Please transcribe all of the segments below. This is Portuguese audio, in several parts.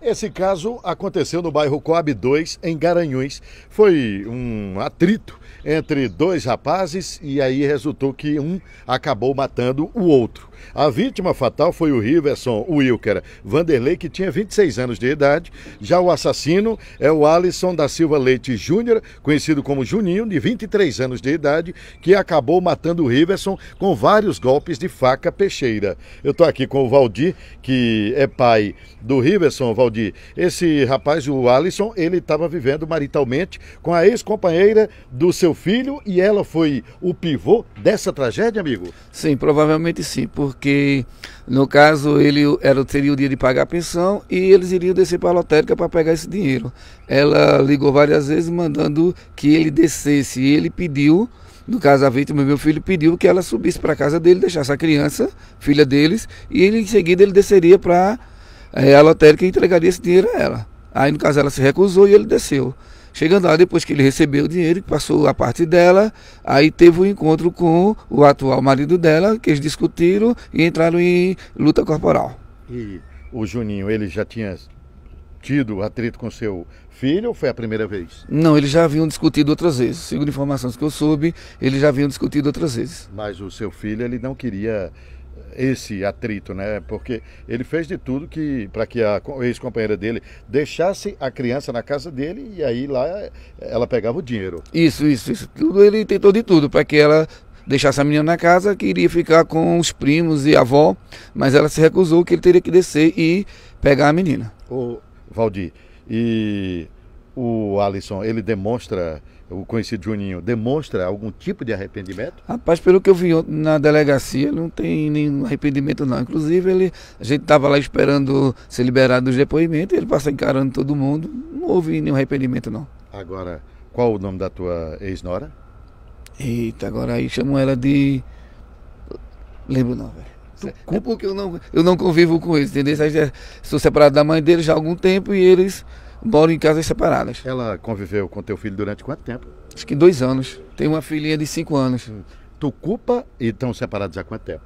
Esse caso aconteceu no bairro Coab 2, em Garanhuns. Foi um atrito entre dois rapazes e aí resultou que um acabou matando o outro. A vítima fatal foi o Riverson Wilker Vanderlei, que tinha 26 anos de idade. Já o assassino é o Alisson da Silva Leite Júnior, conhecido como Juninho, de 23 anos de idade, que acabou matando o Riverson com vários golpes de faca peixeira. Eu estou aqui com o Valdir, que é pai do Riverson. Valdir, esse rapaz, o Alisson, ele estava vivendo maritalmente com a ex-companheira do seu filho e ela foi o pivô dessa tragédia, amigo? Sim, provavelmente sim, porque no caso ele era, teria o dia de pagar a pensão e eles iriam descer para a lotérica para pegar esse dinheiro. Ela ligou várias vezes mandando que ele descesse e ele pediu no caso a vítima, meu filho pediu que ela subisse para a casa dele, deixasse a criança, filha deles, e ele, em seguida ele desceria para é, eh, a lotérica e entregaria esse dinheiro a ela. Aí no caso ela se recusou e ele desceu. Chegando lá, depois que ele recebeu o dinheiro, que passou a parte dela, aí teve um encontro com o atual marido dela, que eles discutiram e entraram em luta corporal. E o Juninho, ele já tinha tido atrito com seu filho ou foi a primeira vez? Não, eles já haviam discutido outras vezes. Segundo informações que eu soube, eles já haviam discutido outras vezes. Mas o seu filho, ele não queria esse atrito, né? Porque ele fez de tudo que para que a ex-companheira dele deixasse a criança na casa dele e aí lá eh, ela pegava o dinheiro. Isso, isso, isso. Tudo ele tentou de tudo para que ela deixasse a menina na casa, que iria ficar com os primos e a avó, mas ela se recusou que ele teria que descer e pegar a menina. Ô, Valdir, e o Alisson, ele demonstra, o conhecido Juninho, demonstra algum tipo de arrependimento? Rapaz, pelo que eu vi na delegacia, não tem nenhum arrependimento não. Inclusive, ele, a gente estava lá esperando ser liberado dos depoimentos, ele passa encarando todo mundo, não houve nenhum arrependimento não. Agora, qual o nome da tua ex-nora? Eita, agora aí chamam ela de... Lembro não, velho. É porque eu não, eu não convivo com eles, entendeu? Sou separado da mãe deles já há algum tempo e eles moram em casas separadas. Ela conviveu com teu filho durante quanto tempo? Acho que dois anos. Tem uma filhinha de cinco anos. Tu culpa e estão separados há quanto tempo?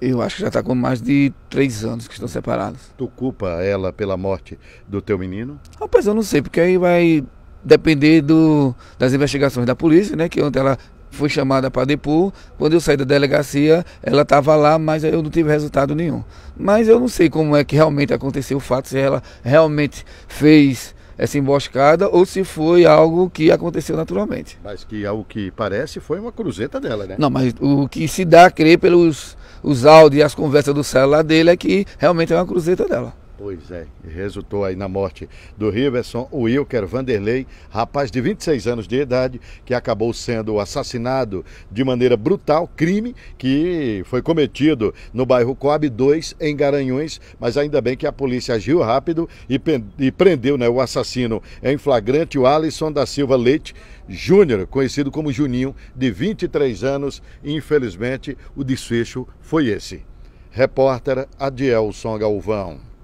Eu acho que já está com mais de três anos que estão separados. Tu culpa ela pela morte do teu menino? Rapaz, eu não sei, porque aí vai depender do, das investigações da polícia, né? Que ontem ela Fui chamada para depor. Quando eu saí da delegacia, ela estava lá, mas eu não tive resultado nenhum. Mas eu não sei como é que realmente aconteceu o fato, se ela realmente fez essa emboscada ou se foi algo que aconteceu naturalmente. Mas que ao que parece foi uma cruzeta dela, né? Não, mas o que se dá a crer pelos os áudios e as conversas do celular dele é que realmente é uma cruzeta dela. Pois é, resultou aí na morte do Riverson Wilker Vanderlei, rapaz de 26 anos de idade, que acabou sendo assassinado de maneira brutal, crime que foi cometido no bairro Coab 2, em Garanhões. mas ainda bem que a polícia agiu rápido e, e prendeu né, o assassino em flagrante, o Alisson da Silva Leite Júnior, conhecido como Juninho, de 23 anos. Infelizmente, o desfecho foi esse. Repórter Adielson Galvão.